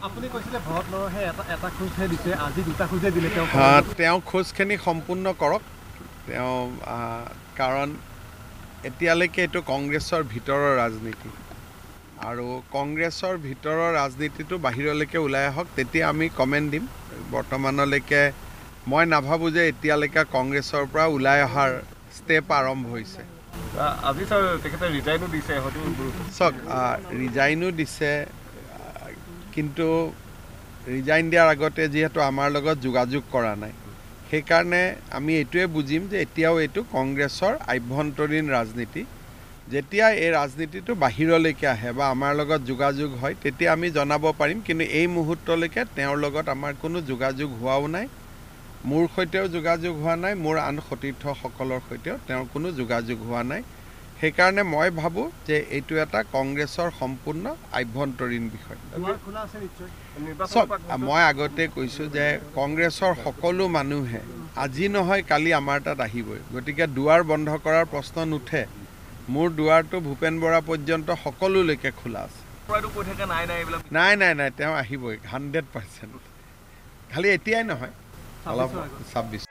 তেওঁ খোজখিনি সম্পূৰ্ণ কৰক তেওঁ কাৰণ এতিয়ালৈকে এইটো কংগ্ৰেছৰ ভিতৰৰ ৰাজনীতি আৰু কংগ্ৰেছৰ ভিতৰৰ ৰাজনীতিটো বাহিৰলৈকে ওলাই আহক তেতিয়া আমি কমেণ্ট দিম বৰ্তমানলৈকে মই নাভাবোঁ যে এতিয়ালৈকে কংগ্ৰেছৰ পৰা ওলাই অহাৰ ষ্টেপ আৰম্ভ হৈছে চাওক ৰিজাইনো দিছে কিন্তু ৰিজাইন দিয়াৰ আগতে যিহেতু আমাৰ লগত যোগাযোগ কৰা নাই সেইকাৰণে আমি এইটোৱে বুজিম যে এতিয়াও এইটো কংগ্ৰেছৰ আভ্যন্তৰীণ ৰাজনীতি যেতিয়া এই ৰাজনীতিটো বাহিৰলৈকে আহে বা আমাৰ লগত যোগাযোগ হয় তেতিয়া আমি জনাব পাৰিম কিন্তু এই মুহূৰ্তলৈকে তেওঁৰ লগত আমাৰ কোনো যোগাযোগ হোৱাও নাই মোৰ সৈতেও যোগাযোগ হোৱা নাই মোৰ আন সতীৰ্থসকলৰ সৈতেও তেওঁৰ কোনো যোগাযোগ হোৱা নাই সেইকাৰণে মই ভাবোঁ যে এইটো এটা কংগ্ৰেছৰ সম্পূৰ্ণ আভ্যন্তৰীণ বিষয় চব মই আগতে কৈছোঁ যে কংগ্ৰেছৰ সকলো মানুহে আজি নহয় কালি আমাৰ তাত আহিবই গতিকে দুৱাৰ বন্ধ কৰাৰ প্ৰশ্ন নুঠে মোৰ দুৱাৰটো ভূপেন বৰা পৰ্যন্ত সকলোলৈকে খোলা আছে নাই নাই নাই তেওঁ আহিবই হাণ্ড্ৰেড পাৰ্চেণ্ট খালি এতিয়াই নহয় অলপ ছাব্বিছ